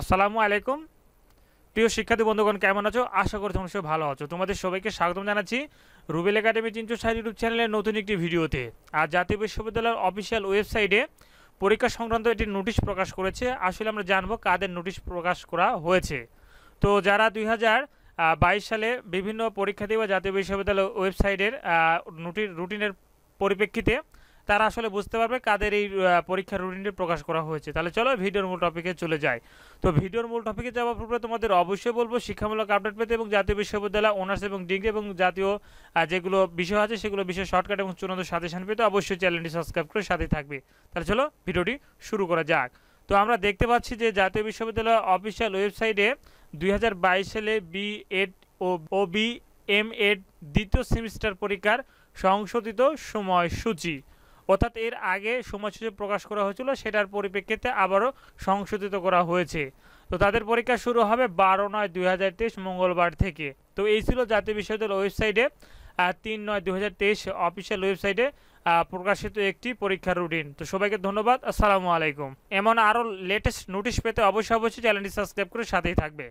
আসসালামু আলাইকুম প্রিয় শিক্ষার্থী বন্ধুগণ কেমন আছো আশা করি তোমার সবাই ভালো আছো তোমাদের সবাইকে স্বাগতম জানাচ্ছি রুবেল একাডেমি চিন্টু সাহেব ইউটিউব চ্যানেলের নতুন একটি ভিডিওতে আর জাতীয় বিশ্ববিদ্যালয়ের অফিসিয়াল ওয়েবসাইটে পরীক্ষা সংক্রান্ত একটি নোটিশ প্রকাশ করেছে আসলে আমরা জানবো কাদের নোটিশ প্রকাশ করা হয়েছে তো যারা দুই সালে বিভিন্ন পরীক্ষা দেওয়া জাতীয় বিশ্ববিদ্যালয় ওয়েবসাইটের রুটিনের পরিপ্রেক্ষিতে তারা আসলে বুঝতে পারবে কাদের এই পরীক্ষার রুটিনটি প্রকাশ করা হয়েছে তাহলে চলো ভিডিওর মূল টপিকে চলে যাই তো ভিডিওর মূল টপিকে যাওয়ার পূর্বে তোমাদের অবশ্যই বলবো শিক্ষামূলক আপডেট পেতে এবং জাতীয় বিশ্ববিদ্যালয় অনার্স এবং ডিগ্রি এবং জাতীয় যেগুলো বিষয় আছে সেগুলো বিষয় শর্টকাট এবং চূড়ান্ত সাজেশন পেতে অবশ্যই চ্যানেলটি সাবস্ক্রাইব করে সাথে থাকবে তাহলে চলো ভিডিওটি শুরু করা যাক তো আমরা দেখতে পাচ্ছি যে জাতীয় বিশ্ববিদ্যালয় অফিসিয়াল ওয়েবসাইটে দুই সালে বি এড ও বি এম এড দ্বিতীয় সেমিস্টার পরীক্ষার সংশোধিত সময়সূচি অর্থাৎ এর আগে সময়সূচি প্রকাশ করা হয়েছিল সেটার পরিপ্রেক্ষিতে আবারও সংশোধিত করা হয়েছে তো তাদের পরীক্ষা শুরু হবে বারো নয় দুই মঙ্গলবার থেকে তো এই ছিল জাতীয় বিশ্ববিদ্যালয়ের ওয়েবসাইটে তিন নয় দুই অফিসিয়াল ওয়েবসাইটে প্রকাশিত একটি পরীক্ষার রুটিন তো সবাইকে ধন্যবাদ আসসালামু আলাইকুম এমন আরও লেটেস্ট নোটিশ পেতে অবশ্যই অবশ্যই চ্যানেলটি সাবস্ক্রাইব করে সাথেই থাকবে